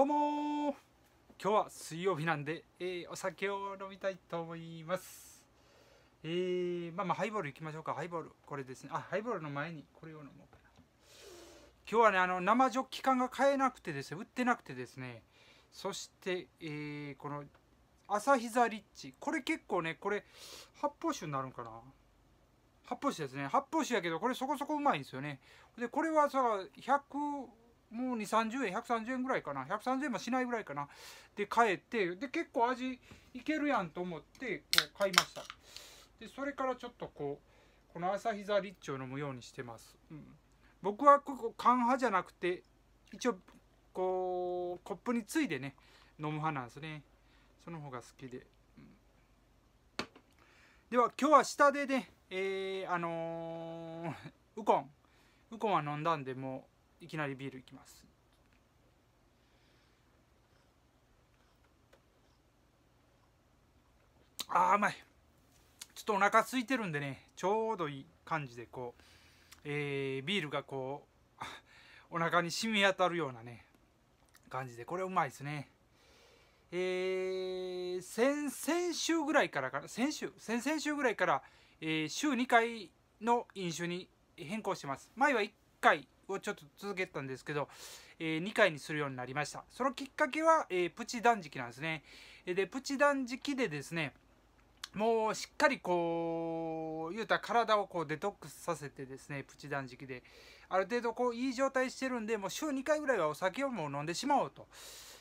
どうも今日は水曜日なんで、えー、お酒を飲みたいと思いますえー、まあまあハイボールいきましょうかハイボールこれですねあハイボールの前にこれを飲もうかな今日はねあの生ジョッキ缶が買えなくてですね売ってなくてですねそして、えー、この朝日座リッチこれ結構ねこれ発泡酒になるんかな発泡酒ですね発泡酒やけどこれそこそこうまいんですよねでこれはさ100もう2 3 0円130円ぐらいかな130円もしないぐらいかなで買えてで結構味いけるやんと思ってこう買いましたでそれからちょっとこうこの朝日座立地を飲むようにしてます、うん、僕はここ缶派じゃなくて一応こうコップについでね飲む派なんですねその方が好きで、うん、では今日は下でねえー、あのー、ウコンウコンは飲んだんでもういきなりビールいきますあーうまいちょっとお腹空いてるんでねちょうどいい感じでこう、えー、ビールがこう お腹に染み当たるようなね感じでこれうまいですねえー、先々週ぐらいからか先週先々週ぐらいから、えー、週2回の飲酒に変更してます前は回をちょっと続けたんですけど、えー、2回にするようになりましたそのきっかけは、えー、プチ断食なんですねでプチ断食でですねもうしっかりこう言うたら体をこうデトックスさせてですねプチ断食である程度こういい状態してるんでもう週2回ぐらいはお酒をもう飲んでしまおうと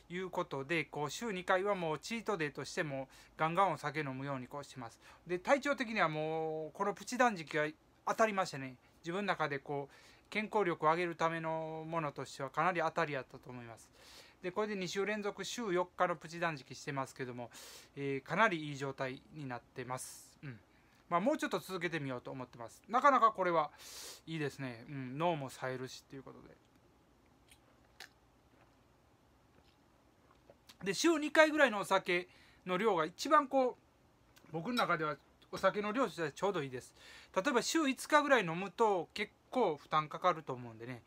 いうことでこう週2回はもうチートデーとしてもガンガンお酒飲むようにこうしてますで体調的にはもうこのプチ断食が当たりましてね自分の中でこう健康力を上げるためのものとしてはかなり当たりやったと思います。でこれで2週連続週4日のプチ断食してますけども、えー、かなりいい状態になってます。うんまあ、もうちょっと続けてみようと思ってます。なかなかこれはいいですね。うん、脳も冴えるしっていうことで。で週2回ぐらいのお酒の量が一番こう僕の中ではお酒の量としてはちょうどいいです例えば週5日ぐらい飲むと結構負担かかると思うんでね、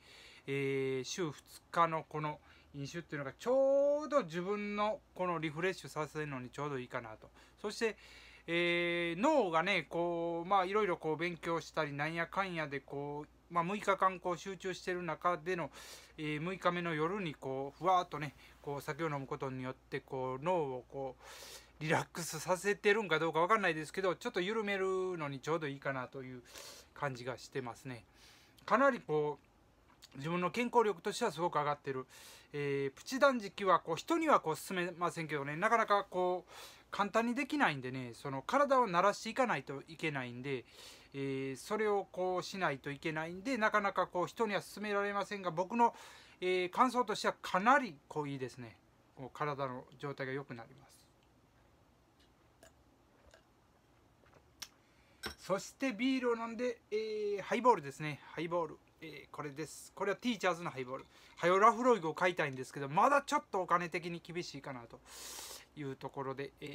えー、週2日のこの飲酒っていうのがちょうど自分のこのリフレッシュさせるのにちょうどいいかなと。そして、えー、脳がね、こう、まあいろいろこう勉強したりなんやかんやでこう、まあ、6日間こう集中してる中での、えー、6日目の夜にこうふわっとねこう酒を飲むことによってこう脳をこうリラックスさせてるんかどうか分かんないですけどちょっと緩めるのにちょうどいいかなという感じがしてますねかなりこう自分の健康力としてはすごく上がってる、えー、プチ断食はこう人にはこう勧めませんけどねなかなかこう簡単にできないんでねその体を慣らしていかないといけないんで、えー、それをこうしないといけないんでなかなかこう人には勧められませんが僕の、えー、感想としてはかなりこういいですね体の状態が良くなりますそしてビールを飲んで、えー、ハイボールですねハイボール、えー、これですこれはティーチャーズのハイボールはよラフロイグを買いたいんですけどまだちょっとお金的に厳しいかなというところで、え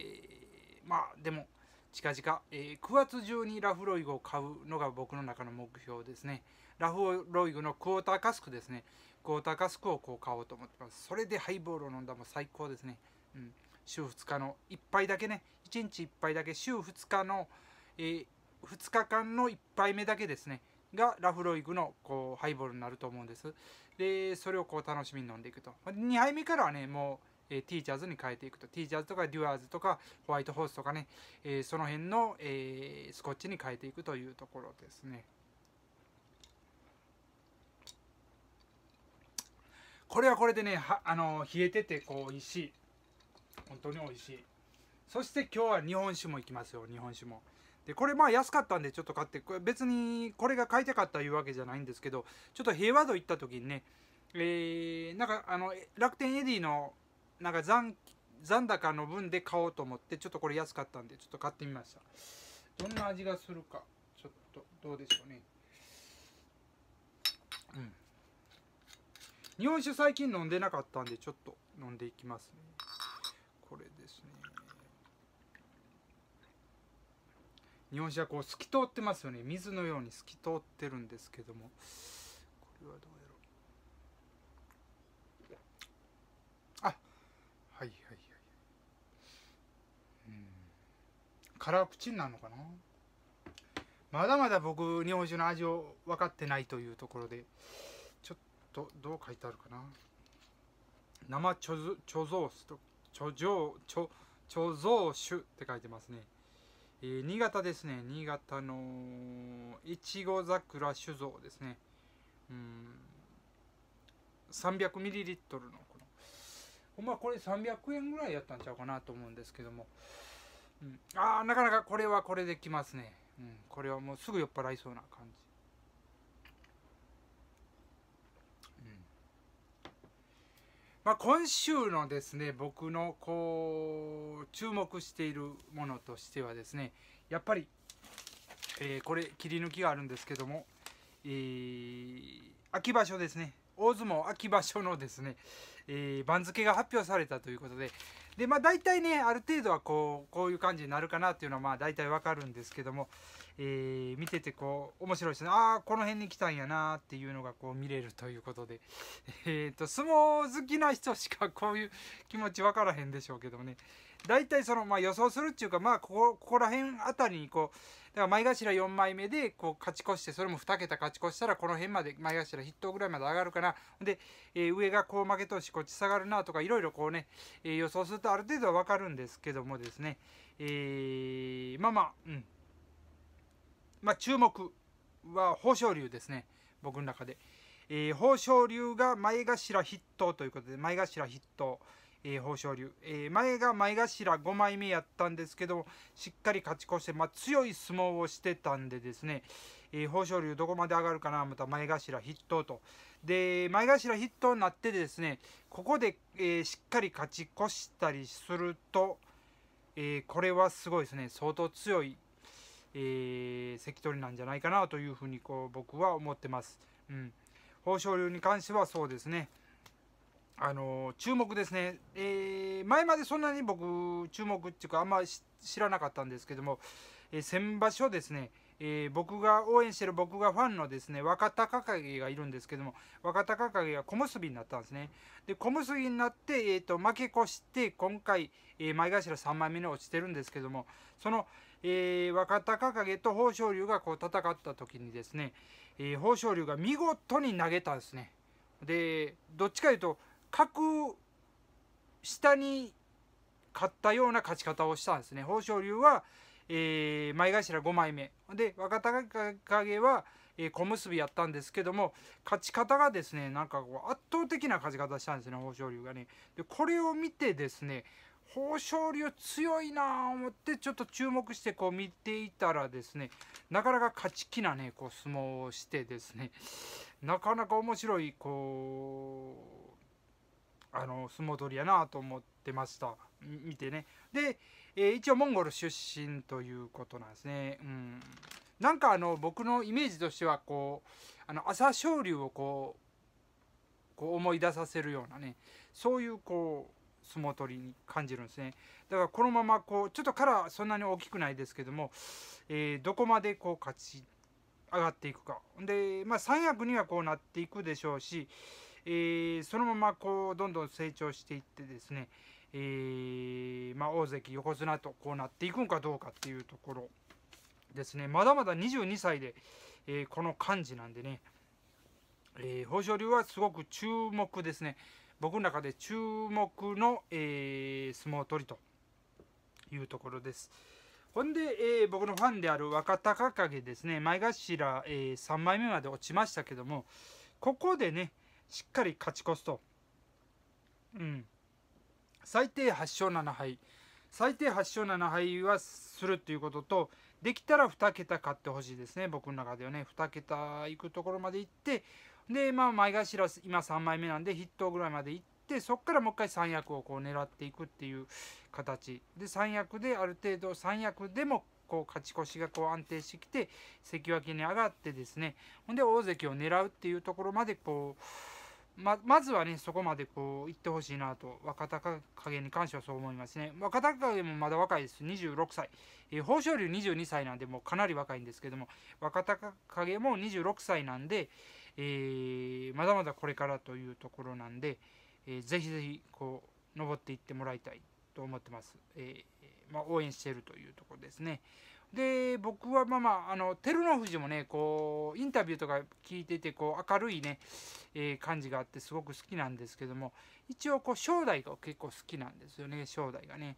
ー、まあでも近々、えー、9月中にラフロイグを買うのが僕の中の目標ですね。ラフロイグのクォーターカスクですね。クォーターカスクをこう買おうと思ってます。それでハイボールを飲んだらも最高ですね。うん、週2日の1杯だけね、1日1杯だけ週2日の、えー、2日間の1杯目だけですねがラフロイグのこうハイボールになると思うんですでそれをこう楽しみに飲んでいくと2杯目からはねもう、えー、ティーチャーズに変えていくとティーチャーズとかデュアーズとかホワイトホースとかね、えー、その辺の、えー、スコッチに変えていくというところですねこれはこれでねはあの冷えててこう美味しい本当に美味しいそして今日は日本酒もいきますよ日本酒もでこれまあ安かったんでちょっと買ってこれ別にこれが買いたかったいうわけじゃないんですけどちょっと平和度行った時にねえー、なんかあの楽天エディのなんか残残高の分で買おうと思ってちょっとこれ安かったんでちょっと買ってみましたどんな味がするかちょっとどうでしょうねうん日本酒最近飲んでなかったんでちょっと飲んでいきますね日本酒はこう透き通ってますよね水のように透き通ってるんですけどもこれはどうやろうあはいはいはいうん辛口になるのかなまだまだ僕日本酒の味を分かってないというところでちょっとどう書いてあるかな生貯蔵酢と貯蔵貯貯蔵酒って書いてますねえー、新潟ですね、新潟のいちご桜酒造ですね、300ml のこの、ほんまこれ300円ぐらいやったんちゃうかなと思うんですけども、うん、ああ、なかなかこれはこれできますね、うん、これはもうすぐ酔っ払いそうな感じ。まあ、今週のですね僕のこう、注目しているものとしてはですねやっぱり、えー、これ切り抜きがあるんですけども、えー、秋場所ですね大相撲秋場所のですね、えー、番付が発表されたということでで、まあ、大体ねある程度はこうこういう感じになるかなっていうのはまあ大体わかるんですけども、えー、見ててこう面白いですねああこの辺に来たんやなっていうのがこう見れるということで、えーと、と相撲好きな人しかこういう気持ちわからへんでしょうけどもね、大体その、まあ、予想するっていうか、まあ、ここ、ここら辺あたりにこう、だから前頭4枚目で、こう、勝ち越して、それも2桁勝ち越したら、この辺まで、前頭筆頭ぐらいまで上がるかな。で、えー、上がこう負け投手、こっち下がるなとか、いろいろこうね、えー、予想するとある程度はわかるんですけどもですね、えー、まあまあ、うん。まあ、注目は豊昇龍ですね、僕の中で。えー、豊昇龍が前頭筆頭ということで、前頭筆頭。えー、豊昇龍、えー、前が前頭5枚目やったんですけどしっかり勝ち越して、まあ、強い相撲をしてたんでですね、えー、豊昇龍どこまで上がるかなまた前頭筆頭とで前頭筆頭になってですねここで、えしっかり勝ち越したりすると、えこれはすごいですね相当強い、え関取なんじゃないかなというふうにこう僕は思ってます。うん、豊昇龍に関してはそうですねあの注目ですね、えー、前までそんなに僕、注目っていうか、あんま知らなかったんですけども、えー、先場所ですね、えー、僕が応援してる僕がファンのですね若隆景がいるんですけども若隆景が小結になったんですねで小結になって、えーと、負け越して今回、えー、前頭3枚目に落ちてるんですけどもその、えー、若隆景と豊昇龍がこう戦った時にですね、え豊昇龍が見事に投げたんですねでどっちかいうと格下に勝ったような勝ち方をしたんですね。豊昇龍は、えー、前頭5枚目で若隆景は、えー、小結やったんですけども勝ち方がですねなんかこう圧倒的な勝ち方したんですね豊昇龍がね。でこれを見てですね豊昇龍強いなあ思ってちょっと注目してこう見ていたらですねなかなか勝ち気なねこう相撲をしてですねなかなか面白いこうあの相撲取りやなと思ってました見てねで、えー、一応モンゴル出身ということなんですね、うん、なんかあの僕のイメージとしてはこうあの朝青龍をこうこう思い出させるようなねそういうこう相撲取りに感じるんですねだからこのままこうちょっとからそんなに大きくないですけども、えー、どこまでこう勝ち上がっていくかで、まあ、三役にはこうなっていくでしょうしえー、そのままこうどんどん成長していってですね、えー、まあ、大関横綱とこうなっていくのかどうかっていうところですねまだまだ22歳で、えー、この感じなんでね、え豊昇龍はすごく注目ですね僕の中で注目の、え相撲取りというところです。ほんで、えー、僕のファンである若隆景ですね、前頭、えー、3枚目まで落ちましたけども、ここでね、しっかり勝ち越すと。うん。最低8勝7敗。最低8勝7敗はするっていうことと、できたら2桁勝ってほしいですね、僕の中ではね。2桁いくところまで行って、で、まあ、前頭、今3枚目なんで、筆頭ぐらいまで行って、そこからもう一回三役をこう狙っていくっていう形で三役である程度三役でもこう勝ち越しがこう安定してきて関脇に上がってですねほんで大関を狙うっていうところまでこうままずはね、そこまでこう、行ってほしいなと、若隆景に関してはそう思いますね。若隆景もまだ若いです。26歳。えー、豊昇龍22歳なんで、もうかなり若いんですけども、若隆景も26歳なんで、えー、まだまだこれからというところなんで、えー、ぜひぜひ、こう、登っていってもらいたいと思ってます。えー、まあ、応援しているというところですね。で僕はまあまああの照ノ富士もねこうインタビューとか聞いててこう明るいね、えー、感じがあってすごく好きなんですけども一応こう正代が結構好きなんですよね正代がね。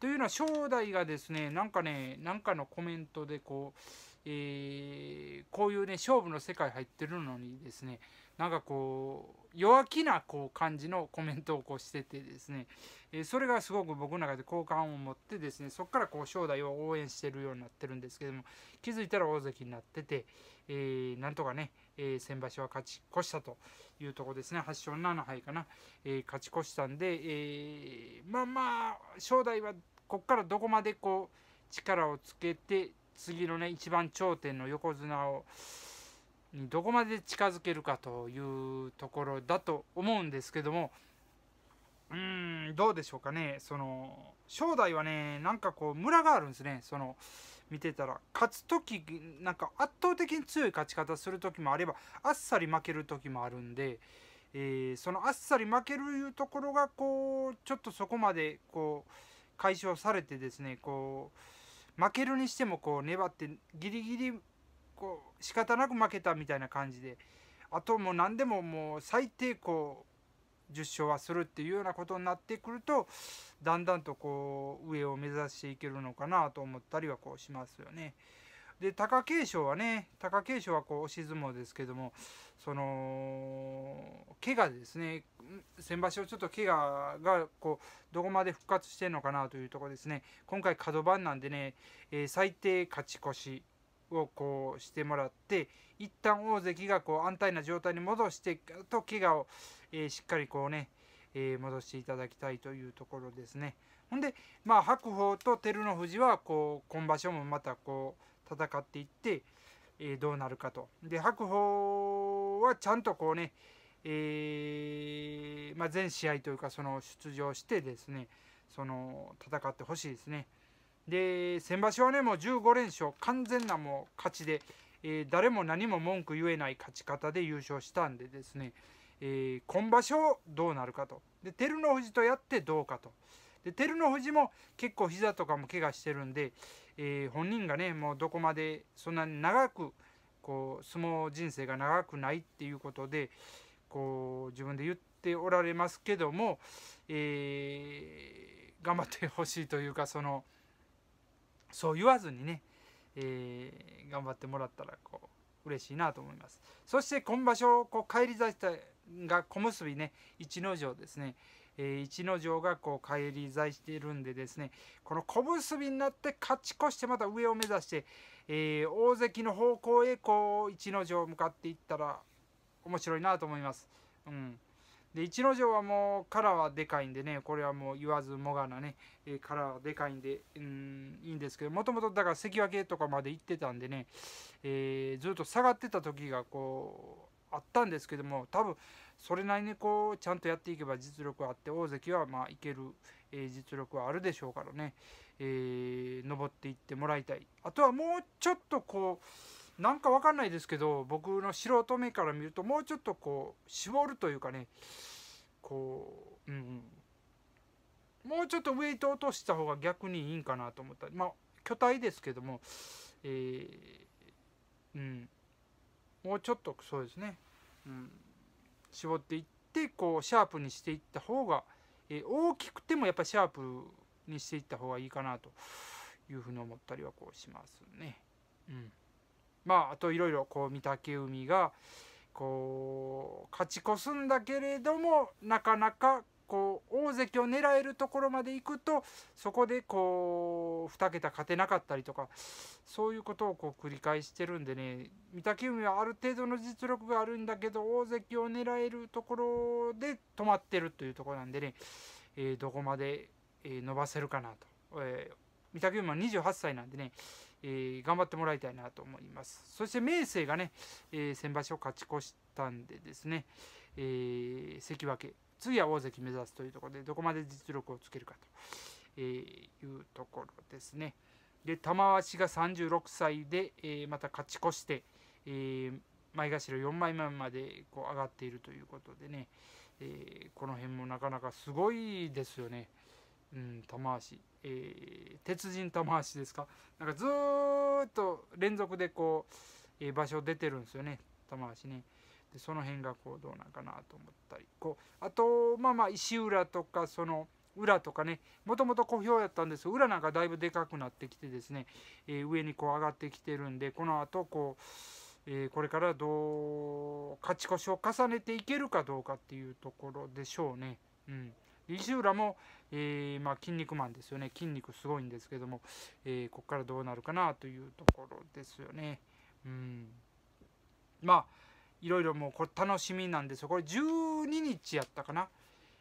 というのは正代がですねなんかねなんかのコメントでこう、えー、こういうね勝負の世界入ってるのにですねなんかこう弱気なこう感じのコメントをこうしててですね、えそれがすごく僕の中で好感を持ってですねそこからこう正代を応援してるようになってるんですけども気づいたら大関になってて、えー、なんとかね、えー、先場所は勝ち越したというとこですね8勝7敗かな、えー、勝ち越したんで、えまあまあ正代はここからどこまでこう力をつけて次のね一番頂点の横綱をにどこまで近づけるかというところだと思うんですけどもうーんどうでしょうかねその正代はねなんかこうムラがあるんですねその見てたら勝つ時なんか圧倒的に強い勝ち方する時もあればあっさり負ける時もあるんで、えー、そのあっさり負けるいうところがこうちょっとそこまでこう解消されてですねこう負けるにしてもこう粘ってギリギリこう仕方なく負けたみたいな感じであともう何でももう最低こう10勝はするっていうようなことになってくるとだんだんとこう上を目指していけるのかなと思ったりはこうしますよね。で貴景勝はね貴景勝はこう押し相撲ですけどもその怪我ですね先場所ちょっと怪我がこうどこまで復活してるのかなというとこですね今回角番なんでね、えー、最低勝ち越しをこうしてもらって一旦大関がこう安泰な状態に戻してと怪我を、えー、しっかりこうね、えー、戻していただきたいというところですね。ほんで、まあ、白鵬と照ノ富士はこう今場所もまたこう戦っていって、えー、どうなるかと。で白鵬はちゃんとこうね、えーまあ、全試合というかその出場してですねその戦ってほしいですね。で先場所はねもう15連勝完全なもう勝ちで、えー、誰も何も文句言えない勝ち方で優勝したんでですね、えー、今場所どうなるかとで照ノ富士とやってどうかとで照ノ富士も結構膝とかも怪我してるんで、えー、本人がねもうどこまでそんなに長くこう相撲人生が長くないっていうことでこう自分で言っておられますけども、え頑張ってほしいというかその。そう言わずにね、えー、頑張ってもらったらこう嬉しいなと思いますそして今場所こう返り咲いたが小結ね一ノ城ですね、えー、一之がこう返り咲いているんでですねこの小結になって勝ち越してまた上を目指して、えー、大関の方向へこう一之丞向かっていったら面白いなと思います。うんで逸ノ城はもうーはでかいんでねこれはもう言わずもがなね、えー、はでかいんでうんいいんですけどもともとだから関脇とかまで行ってたんでね、えー、ずっと下がってた時がこうあったんですけども多分それなりにこうちゃんとやっていけば実力はあって大関はまあいける、えー、実力はあるでしょうからね、えー、登っていってもらいたいあとはもうちょっとこうなんかわかんないですけど僕の素人目から見るともうちょっとこう絞るというかねこう、うん、もうちょっとウェイト落とした方が逆にいいんかなと思ったまあ巨体ですけども、えー、うん、もうちょっとそうですね、うん、絞っていってこうシャープにしていった方が、えー、大きくてもやっぱシャープにしていった方がいいかなというふうに思ったりはこうしますね。うんまああといろいろこう御嶽海がこう勝ち越すんだけれどもなかなかこう大関を狙えるところまで行くとそこでこう2桁勝てなかったりとかそういうことをこう繰り返してるんでね御嶽海はある程度の実力があるんだけど大関を狙えるところで止まってるというところなんでね、えー、どこまで伸ばせるかなと、えー御嶽海は28歳なんでね、えー、頑張ってもらいたいなと思いますそして明生がね、えー、先場所勝ち越したんでですね、えー、関脇次は大関目指すというところでどこまで実力をつけるかというところですねで玉鷲が36歳で、えー、また勝ち越して、えー、前頭4枚目までこう上がっているということでね、えー、この辺もなかなかすごいですよね。うん、玉橋、えー、鉄人玉橋ですかなんかずっと連続でこう、えー、場所出てるんですよね玉橋ねでその辺がこうどうなんかなと思ったりこうあとまあまあ石浦とかその裏とかねもともと小兵やったんです裏なんかだいぶでかくなってきてですね、えー、上にこう上がってきてるんでこのあとこう、えー、これからどう勝ち越しを重ねていけるかどうかっていうところでしょうね。うん西浦も、えー、まあ、筋肉マンですよね筋肉すごいんですけども、えー、ここからどうなるかなというところですよね。うんまあいろいろもうこれ楽しみなんですよこれ12日やったかな。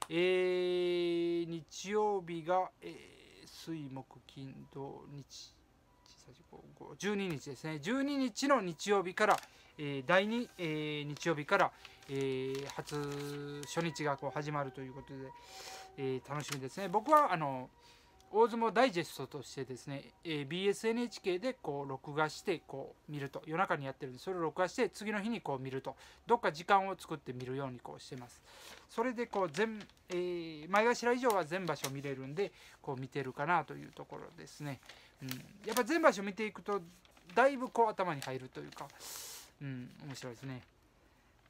えー、日曜日が、えー、水木金土日12日ですね12日の日曜日から、えー、第2、えー、日曜日から、えー、初初日がこう始まるということで、えー、楽しみですね僕はあの大相撲ダイジェストとしてですね、えー、BSNHK でこう録画してこう見ると夜中にやってるんでそれを録画して次の日にこう見るとどっか時間を作って見るようにこうしてますそれでこう全、えー、前頭以上は全場所見れるんでこう見てるかなというところですね、うん、やっぱ全場所見ていくとだいぶこう頭に入るというか、うん、面白いですね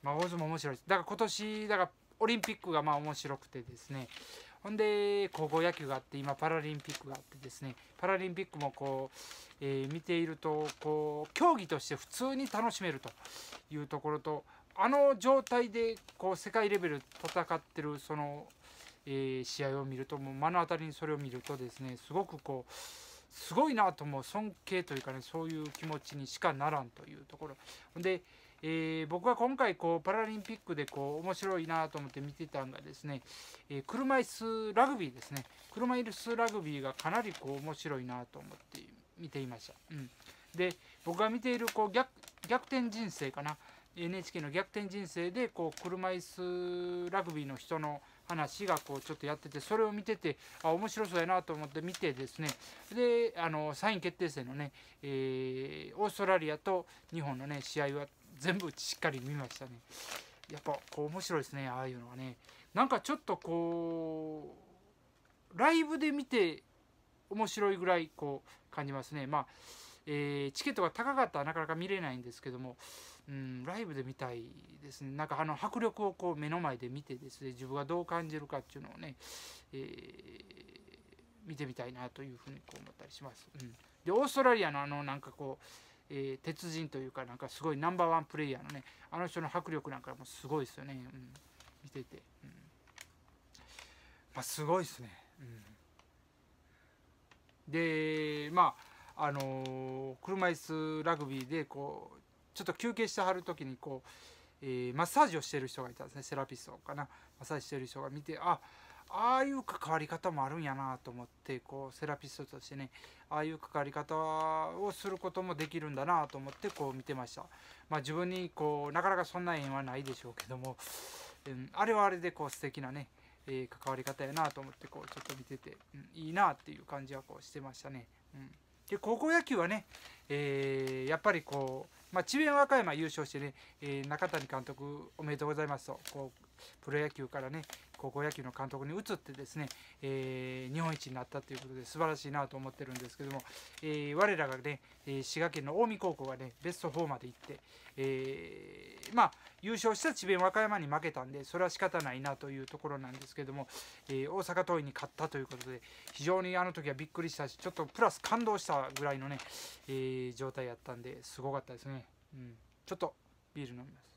まあ、大相撲面白いですだから今年だからオリンピックがまあ面白くてですねほんで高校野球があって今パラリンピックがあってですねパラリンピックもこう、えー、見ているとこう競技として普通に楽しめるというところとあの状態でこう世界レベル戦ってるその、えー、試合を見るともう目の当たりにそれを見るとですねすごくこうすごいなと思う尊敬というかねそういう気持ちにしかならんというところでえー、僕は今回こうパラリンピックでこう面白いなと思って見てたんがですね、えー、車椅子ラグビーですね車椅子ラグビーがかなりこう面白いなと思って見ていました、うん、で僕が見ているこう逆逆転人生かな NHK の逆転人生でこう車椅子ラグビーの人の話がこうちょっとやっててそれを見ててあ面白そうやなと思って見てですねであの3位決定戦のね、えー、オーストラリアと日本のね試合は全部しっかり見ましたねやっぱこう面白いですねああいうのはねなんかちょっとこうライブで見て面白いぐらいこう感じますねまあ、えー、チケットが高かったらなかなか見れないんですけどもうんライブで見たいですねなんかあの迫力をこう目の前で見てですね自分がどう感じるかっていうのをね、えー見てみたいなというふにこう思ったりします。うん、でオーストラリアのあのなんかこうえー、鉄人というかなんかすごいナンバーワンプレイヤーのねあの人の迫力なんかもすごいですよね、うん、見てて、うん、まあすごいですね、うん、でまああのー、車椅子ラグビーでこうちょっと休憩してはる時にこう、えー、マッサージをしてる人がいたんですねセラピストかなマッサージしてる人が見てあああいう関わり方もあるんやなと思ってこうセラピストとしてねああいう関わり方をすることもできるんだなと思ってこう見てましたまあ自分にこうなかなかそんな縁はないでしょうけども、うん、あれはあれでこう素敵なね、えー、関わり方やなと思ってこうちょっと見てて、うん、いいなっていう感じはこうしてましたね、うん、で高校野球はね、えー、やっぱりこう、まあ、智弁和歌山優勝してね、えー、中谷監督おめでとうございますとこうプロ野球からね高校野球の監督に移ってですね、えー、日本一になったということで素晴らしいなと思ってるんですけども、えー、我らがね、え滋賀県の近江高校がねベスト4まで行って、えー、まあ、優勝した智弁和歌山に負けたんでそれは仕方ないなというところなんですけども、え大阪桐蔭に勝ったということで非常にあの時はびっくりしたしちょっとプラス感動したぐらいのね、え状態やったんですごかったですね。うん、ちょっとビール飲みます。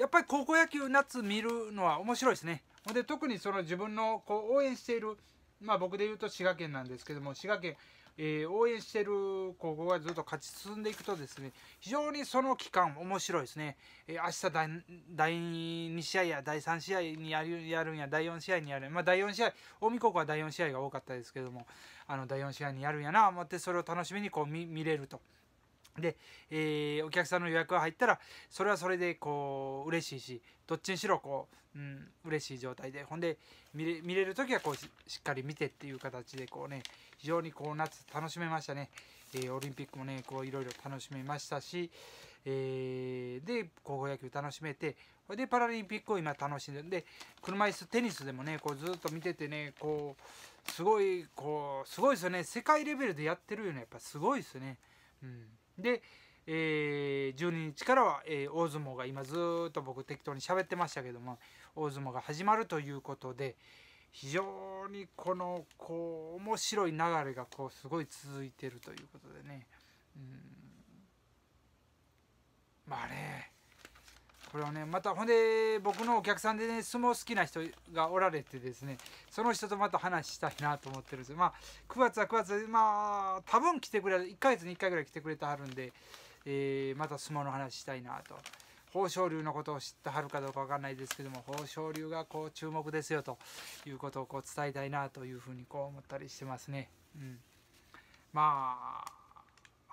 やっぱり高校野球夏見るのは面白いですね。で特にその自分のこう応援している、まあ、僕で言うと滋賀県なんですけども滋賀県、えー、応援している高校がずっと勝ち進んでいくとですね非常にその期間面白いですね、えー、明日第2試合や第3試合にやるやるんや第4試合にやる、まあ、第4試合近江高校は第4試合が多かったですけどもあの第4試合にやるんやな思ってそれを楽しみにこう見れると。で、えー、お客さんの予約が入ったらそれはそれでこう嬉しいしどっちにしろこう、うん、嬉しい状態でほんで見れ見れる時はこうしっかり見てっていう形でこうね非常にこう夏楽しめましたね、えー、オリンピックもねこういろいろ楽しめましたし、えー、で高校野球楽しめてでパラリンピックを今楽しんでで車椅子テニスでもねこうずっと見ててねこうすごいこうすごいですよね世界レベルでやってるよねやっぱすごいですねうん。で、えー、12日からは、えー、大相撲が今ずっと僕適当に喋ってましたけども大相撲が始まるということで非常にこのこう面白い流れがこうすごい続いてるということでね、うん、まあねこれはねまたほんで僕のお客さんでね相撲好きな人がおられてですねその人とまた話したいなと思ってるんですまあ9月は9月でまあ多分来てくれる1ヶ月に1回ぐらい来てくれてはるんで、えー、また相撲の話したいなと豊昇龍のことを知ってはるかどうか分かんないですけども豊昇龍がこう注目ですよということをこう伝えたいなというふうにこう思ったりしてますね。うん、まあ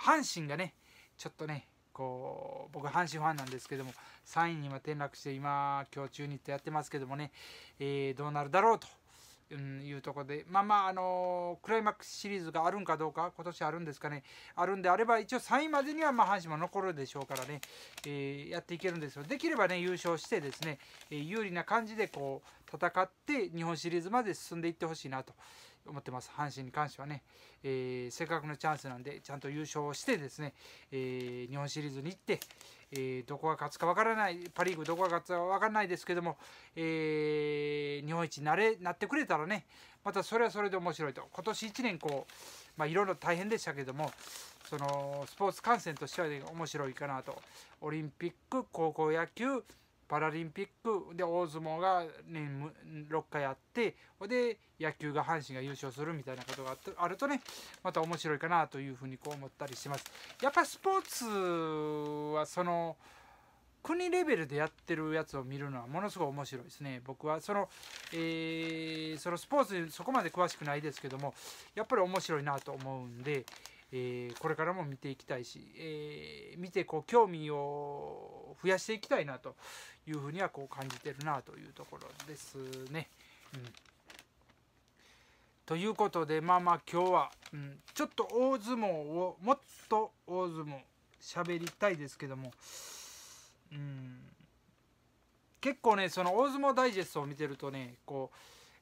阪神がねちょっとねこう僕阪神ファンなんですけども3位に今転落して今今日中日とやってますけどもね、えー、どうなるだろうと。いうとこでまあまあ、あのー、クライマックスシリーズがあるんかどうか今年あるんですかねあるんであれば一応3位までにはまあ阪神も残るでしょうからね、えー、やっていけるんですよできればね優勝してですね、え有利な感じでこう戦って日本シリーズまで進んでいってほしいなと思ってます、阪神に関してはね、えー、せっかくのチャンスなんで、ちゃんと優勝してですね、えー、日本シリーズに行って、えー、どこが勝つか分からない、パ・リーグどこが勝つか分からないですけども、えー、日本一になれなってくれたらね、またそれはそれで面白いと、今年1年こう、まあ、いろいろ大変でしたけども、そのスポーツ観戦としては面白いかなと、オリンピック、高校野球、パラリンピックで大相撲が年6回あってで野球が阪神が優勝するみたいなことがあるとねまた面白いかなというふうにこう思ったりします。やっぱスポーツはその国レベルでやってるやつを見るのはものすごい面白いですね。僕はその、えー、そのスポーツにそこまで詳しくないですけども、やっぱり面白いなと思うんで、えー、これからも見ていきたいし、えー、見てこう興味を増やしていきたいなというふうにはこう感じてるなというところですね。うん、ということでまあまあ今日は、うん、ちょっと大相撲をもっと大相撲喋りたいですけども、うん、結構ねその大相撲ダイジェストを見てるとねこう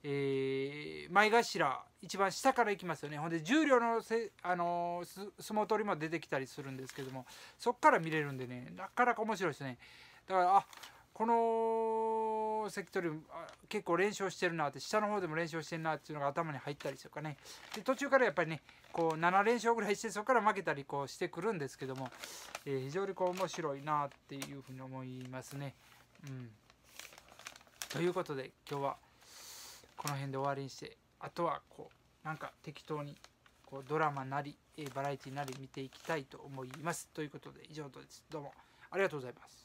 えー、前頭一番下からいきますよねほんで重量のせ、あの相撲取りも出てきたりするんですけどもそっから見れるんでねなかなか面白いですねだからあこの関取結構連勝してるなって下の方でも連勝してるなっていうのが頭に入ったりとかねで途中からやっぱりねこう7連勝ぐらいしてそこから負けたりこうしてくるんですけども、えー、非常にこう面白いなっていうふうに思いますね。うん、ということで今日はこの辺で終わりにしてあとはこうなんか適当にこうドラマなり、えバラエティなり見ていきたいと思います。ということで以上です。どうもありがとうございます。